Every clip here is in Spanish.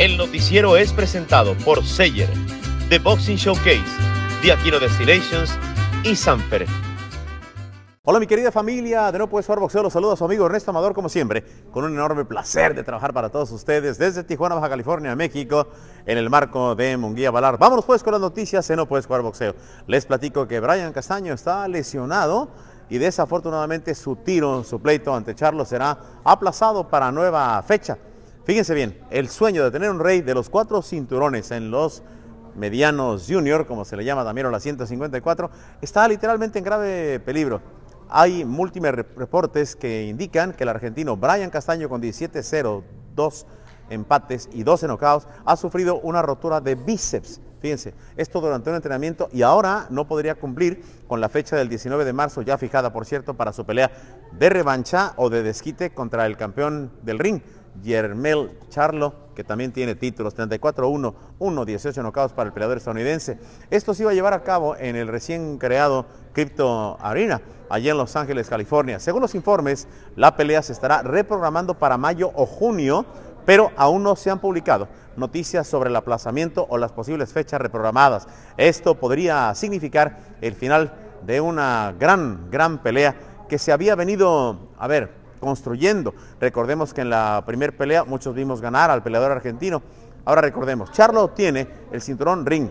El noticiero es presentado por Seyer, The Boxing Showcase, The Aquino Destinations y Sanfer. Hola mi querida familia de No Puedes Jugar Boxeo, los a su amigo Ernesto Amador como siempre, con un enorme placer de trabajar para todos ustedes desde Tijuana, Baja California, México, en el marco de Munguía Valar. Vámonos pues con las noticias de No Puedes Jugar Boxeo. Les platico que Brian Castaño está lesionado y desafortunadamente su tiro, su pleito ante Charlo será aplazado para nueva fecha. Fíjense bien, el sueño de tener un rey de los cuatro cinturones en los medianos junior, como se le llama también a la 154, está literalmente en grave peligro. Hay múltiples reportes que indican que el argentino Brian Castaño con 17-0, dos empates y dos nocaos ha sufrido una rotura de bíceps. Fíjense, esto durante un entrenamiento y ahora no podría cumplir con la fecha del 19 de marzo, ya fijada por cierto, para su pelea de revancha o de desquite contra el campeón del ring, Yermel Charlo, que también tiene títulos, 34-1, 1-18 nocados para el peleador estadounidense. Esto se iba a llevar a cabo en el recién creado Crypto Arena, allí en Los Ángeles, California. Según los informes, la pelea se estará reprogramando para mayo o junio, pero aún no se han publicado noticias sobre el aplazamiento o las posibles fechas reprogramadas. Esto podría significar el final de una gran, gran pelea que se había venido, a ver, construyendo. Recordemos que en la primera pelea muchos vimos ganar al peleador argentino. Ahora recordemos, Charlo tiene el cinturón ring,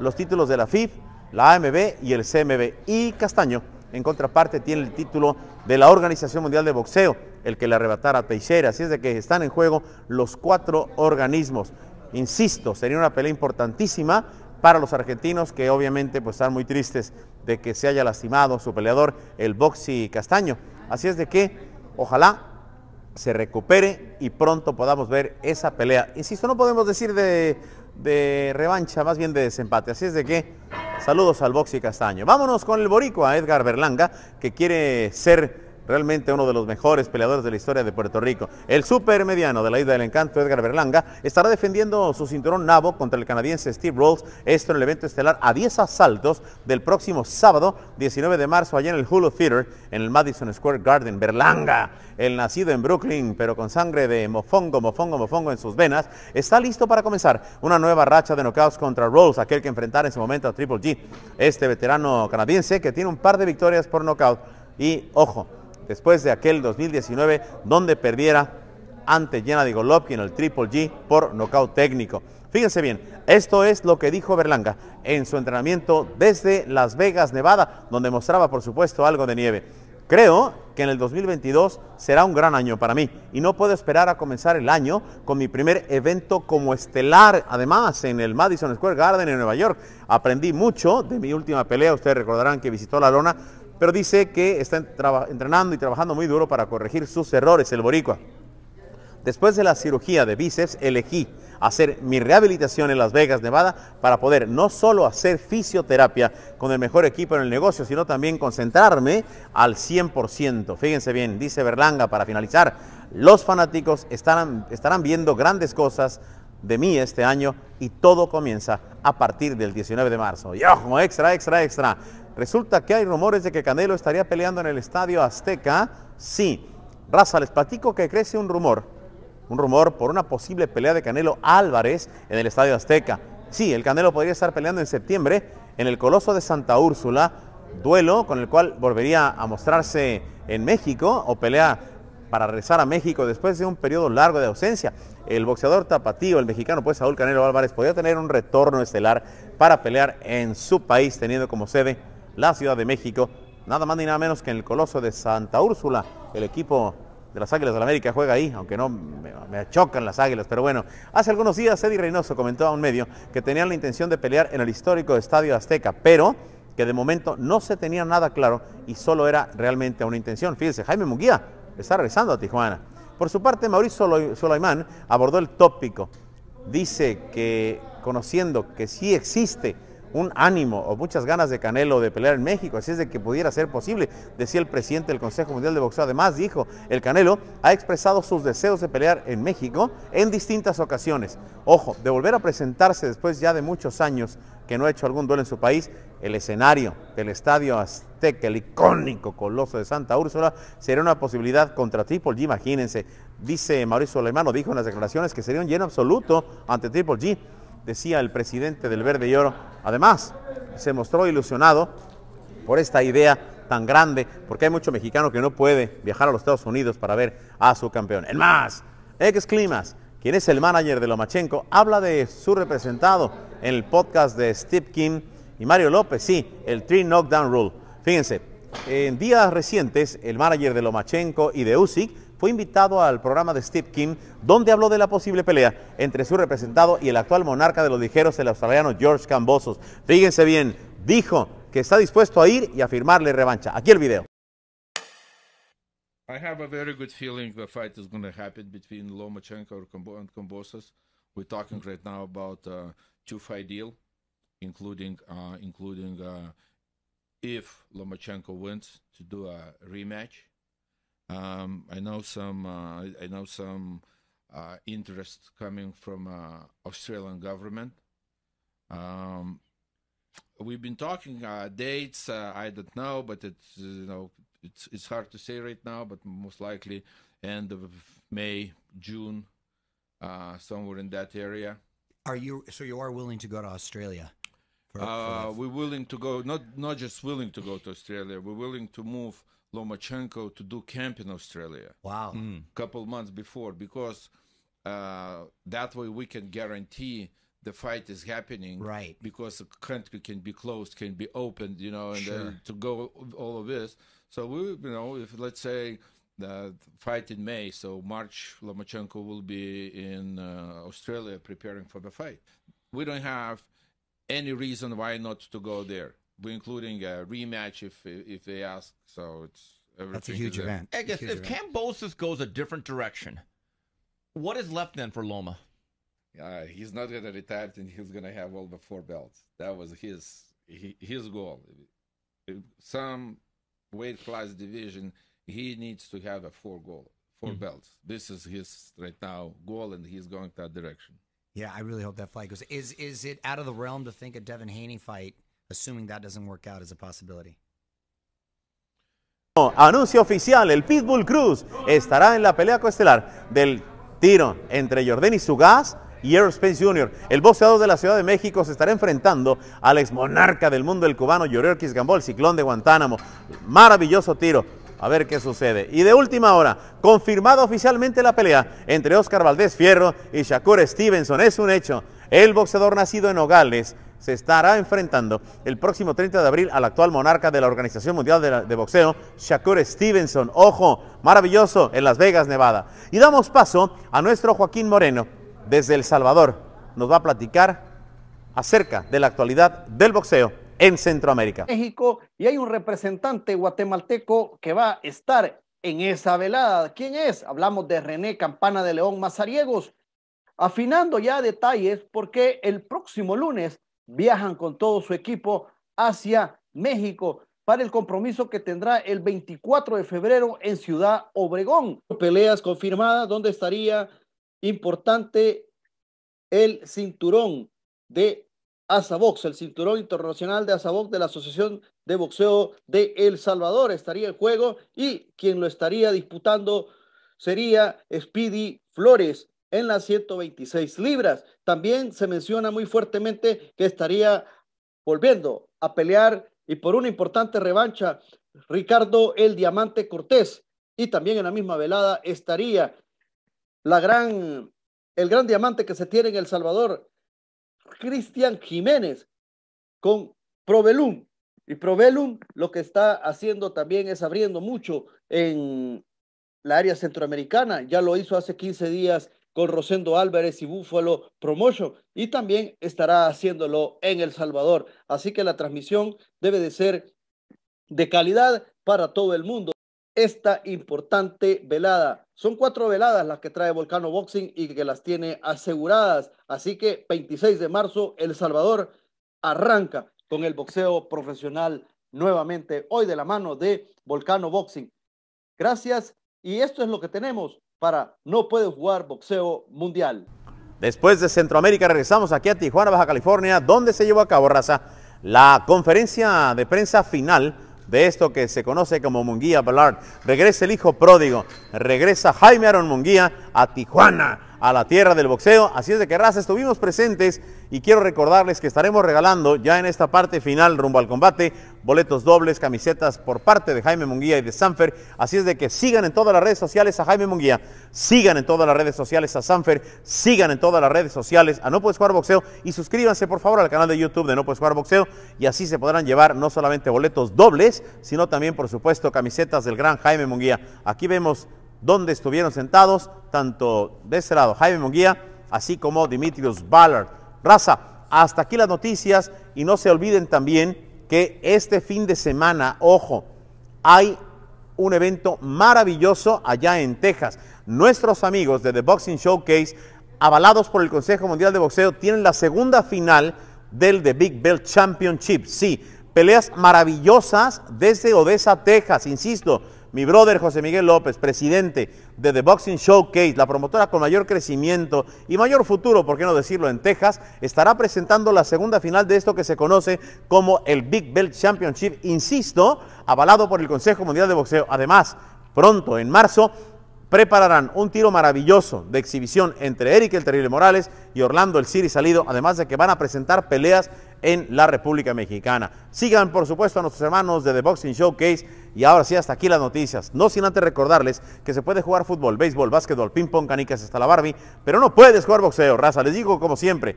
los títulos de la FIF, la AMB y el CMB. Y Castaño, en contraparte, tiene el título de la Organización Mundial de Boxeo, el que le arrebatara a Teixeira. Así es de que están en juego los cuatro organismos. Insisto, sería una pelea importantísima para los argentinos que obviamente pues están muy tristes de que se haya lastimado su peleador, el Boxy Castaño. Así es de que Ojalá se recupere y pronto podamos ver esa pelea. Insisto, no podemos decir de, revancha, más bien de desempate. Así es de que saludos al Boxy Castaño. Vámonos con el boricua Edgar Berlanga, que quiere ser realmente uno de los mejores peleadores de la historia de Puerto Rico. El super mediano de la Isla del Encanto, Edgar Berlanga, estará defendiendo su cinturón nabo contra el canadiense Steve Rolls, esto en el evento estelar a 10 asaltos del próximo sábado 19 de marzo allá en el Hulu Theater, en el Madison Square Garden. Berlanga, el nacido en Brooklyn, pero con sangre de mofongo, mofongo, mofongo en sus venas, está listo para comenzar una nueva racha de knockouts contra Rolls, aquel que enfrentará en su momento a Triple G, este veterano canadiense que tiene un par de victorias por knockout. Y ojo, después de aquel 2019 donde perdiera ante Jenna de en el Triple G por nocaut técnico. Fíjense bien, esto es lo que dijo Berlanga en su entrenamiento desde Las Vegas, Nevada, donde mostraba por supuesto algo de nieve. Creo que en el 2022 será un gran año para mí y no puedo esperar a comenzar el año con mi primer evento como estelar, además en el Madison Square Garden en Nueva York. Aprendí mucho de mi última pelea, ustedes recordarán que visitó la lona, pero dice que está entrenando y trabajando muy duro para corregir sus errores, el boricua. Después de la cirugía de bíceps, elegí hacer mi rehabilitación en Las Vegas, Nevada, para poder no solo hacer fisioterapia con el mejor equipo en el negocio, sino también concentrarme al 100%. Fíjense bien, dice Berlanga para finalizar, los fanáticos estarán, estarán viendo grandes cosas de mí este año y todo comienza a partir del 19 de marzo. Yo, como extra, extra, extra. Resulta que hay rumores de que Canelo estaría peleando en el Estadio Azteca. Sí. Raza, les platico que crece un rumor. Un rumor por una posible pelea de Canelo Álvarez en el Estadio Azteca. Sí, el Canelo podría estar peleando en septiembre en el Coloso de Santa Úrsula, duelo con el cual volvería a mostrarse en México o pelea para regresar a México después de un periodo largo de ausencia. El boxeador tapatío, el mexicano, pues Saúl Canelo Álvarez, podría tener un retorno estelar para pelear en su país, teniendo como sede la Ciudad de México, nada más ni nada menos que en el Coloso de Santa Úrsula. El equipo de las Águilas de la América juega ahí, aunque no me, chocan las Águilas, pero bueno. Hace algunos días Eddie Reynoso comentó a un medio que tenían la intención de pelear en el histórico Estadio Azteca, pero que de momento no se tenía nada claro y solo era realmente una intención. Fíjense, Jaime Munguía está regresando a Tijuana. Por su parte, Mauricio Solaimán abordó el tópico. Dice que conociendo que sí existe un ánimo o muchas ganas de Canelo de pelear en México, así es de que pudiera ser posible, decía el presidente del Consejo Mundial de Boxeo. Además, dijo, el Canelo ha expresado sus deseos de pelear en México en distintas ocasiones. Ojo, de volver a presentarse después ya de muchos años que no ha hecho algún duelo en su país, el escenario del Estadio Azteca, el icónico Coloso de Santa Úrsula, sería una posibilidad contra Triple G, imagínense. Dice Mauricio Alemano, dijo en las declaraciones que sería un lleno absoluto ante Triple G decía el presidente del Verde y Oro. Además, se mostró ilusionado por esta idea tan grande, porque hay mucho mexicano que no puede viajar a los Estados Unidos para ver a su campeón. En más, ex Climas, quien es el manager de Lomachenko, habla de su representado en el podcast de Steve Kim y Mario López, sí, el Three Knockdown Rule. Fíjense, en días recientes, el manager de Lomachenko y de Usyk fue invitado al programa de Steve Kim, donde habló de la posible pelea entre su representado y el actual monarca de los ligeros, el australiano George Cambosos. Fíjense bien, dijo que está dispuesto a ir y a firmarle revancha. Aquí el video. I have a very good feeling the fight is going to happen between Lomachenko and Cambosos. We're talking right now about a uh, two-fight deal, including uh, including uh, if Lomachenko wins to do a rematch. Um, I know some. Uh, I know some uh, interest coming from uh, Australian government. Um, we've been talking dates. I don't know, but it's you know it's it's hard to say right now, but most likely end of May, June, uh, somewhere in that area. Are you so you are willing to go to Australia? For, uh, we're willing to go, not not just willing to go to Australia. We're willing to move Lomachenko to do camp in Australia. Wow. Mm. mm. Couple months before, because uh, that way we can guarantee the fight is happening. Right. Because the country can be closed, can be opened, you know, and uh, sure. to go all of this. So we, you know, if let's say the fight in May, so March, Lomachenko will be in uh, Australia preparing for the fight. We don't have any reason why not to go there including a rematch if if they ask. So it's that's a huge event. I guess if Cambosis goes a different direction, what is left then for Loma? Yeah, he's not gonna retire, and he's gonna have all the four belts. That was his his goal. Some weight class division, he needs to have a four goal, four mm. belts. This is his right now goal, and he's going that direction. Yeah, I really hope that fight goes. Is is it out of the realm to think a Devin Haney fight assuming that doesn't work out as a possibility. Anuncio oficial, el Pitbull Cruz estará en la pelea coestelar del tiro entre Jordan y Sugaz y Aerospace Jr. El boxeador de la Ciudad de México se estará enfrentando al ex monarca del mundo, el cubano Yororquis Gamboa, el ciclón de Guantánamo. Maravilloso tiro. A ver qué sucede. Y de última hora, confirmada oficialmente la pelea entre Oscar Valdés Fierro y Shakur Stevenson. Es un hecho. El boxeador nacido en Nogales se estará enfrentando el próximo 30 de abril al actual monarca de la Organización Mundial de, Boxeo, Shakur Stevenson. Ojo, maravilloso, en Las Vegas, Nevada. Y damos paso a nuestro Joaquín Moreno, desde El Salvador. Nos va a platicar acerca de la actualidad del boxeo en Centroamérica. México, y hay un representante guatemalteco que va a estar en esa velada. ¿Quién es? Hablamos de René Campana de León Mazariegos. Afinando ya detalles, porque el próximo lunes viajan con todo su equipo hacia México para el compromiso que tendrá el 24 de febrero en Ciudad Obregón. Peleas confirmadas donde estaría importante el cinturón de Asabox? el cinturón internacional de Asabox de la Asociación de Boxeo de El Salvador estaría en juego y quien lo estaría disputando sería Speedy Flores, en las 126 libras. También se menciona muy fuertemente que estaría volviendo a pelear y por una importante revancha Ricardo el Diamante Cortés. Y también en la misma velada estaría la gran, el gran diamante que se tiene en El Salvador, Cristian Jiménez, con Provelum. Y Provelum lo que está haciendo también es abriendo mucho en la área centroamericana. Ya lo hizo hace 15 días con Rosendo Álvarez y Búfalo Promotion y también estará haciéndolo en El Salvador. Así que la transmisión debe de ser de calidad para todo el mundo. Esta importante velada. Son cuatro veladas las que trae Volcano Boxing y que las tiene aseguradas. Así que 26 de marzo, El Salvador arranca con el boxeo profesional nuevamente, hoy de la mano de Volcano Boxing. Gracias. Y esto es lo que tenemos para no puede jugar boxeo mundial. Después de Centroamérica regresamos aquí a Tijuana, Baja California, donde se llevó a cabo raza la conferencia de prensa final de esto que se conoce como Munguía Ballard. Regresa el hijo pródigo, regresa Jaime Aaron Munguía a Tijuana a la tierra del boxeo. Así es de que raza, estuvimos presentes y quiero recordarles que estaremos regalando ya en esta parte final rumbo al combate boletos dobles, camisetas por parte de Jaime Munguía y de Sanfer. Así es de que sigan en todas las redes sociales a Jaime Munguía, sigan en todas las redes sociales a Sanfer, sigan en todas las redes sociales a No Puedes Jugar Boxeo y suscríbanse por favor al canal de YouTube de No Puedes Jugar Boxeo y así se podrán llevar no solamente boletos dobles, sino también por supuesto camisetas del gran Jaime Munguía. Aquí vemos donde estuvieron sentados tanto de este lado Jaime Monguía, así como Dimitrios Ballard. Raza, hasta aquí las noticias y no se olviden también que este fin de semana, ojo, hay un evento maravilloso allá en Texas. Nuestros amigos de The Boxing Showcase, avalados por el Consejo Mundial de Boxeo, tienen la segunda final del The Big Belt Championship. Sí, peleas maravillosas desde Odessa, Texas, insisto mi brother José Miguel López, presidente de The Boxing Showcase, la promotora con mayor crecimiento y mayor futuro, por qué no decirlo, en Texas, estará presentando la segunda final de esto que se conoce como el Big Belt Championship, insisto, avalado por el Consejo Mundial de Boxeo. Además, pronto, en marzo, prepararán un tiro maravilloso de exhibición entre Eric el Terrible Morales y Orlando el Siri Salido, además de que van a presentar peleas en la República Mexicana. Sigan, por supuesto, a nuestros hermanos de The Boxing Showcase. Y ahora sí, hasta aquí las noticias. No sin antes recordarles que se puede jugar fútbol, béisbol, básquetbol, ping-pong, canicas hasta la Barbie, pero no puedes jugar boxeo, raza. Les digo como siempre,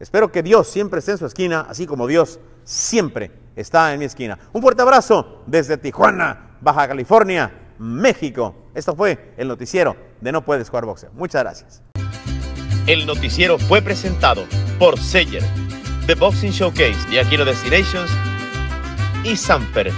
espero que Dios siempre esté en su esquina, así como Dios siempre está en mi esquina. Un fuerte abrazo desde Tijuana, Baja California, México. Esto fue el noticiero de No Puedes Jugar Boxeo. Muchas gracias. El noticiero fue presentado por seller The Boxing Showcase de Aquino Destinations y Samper.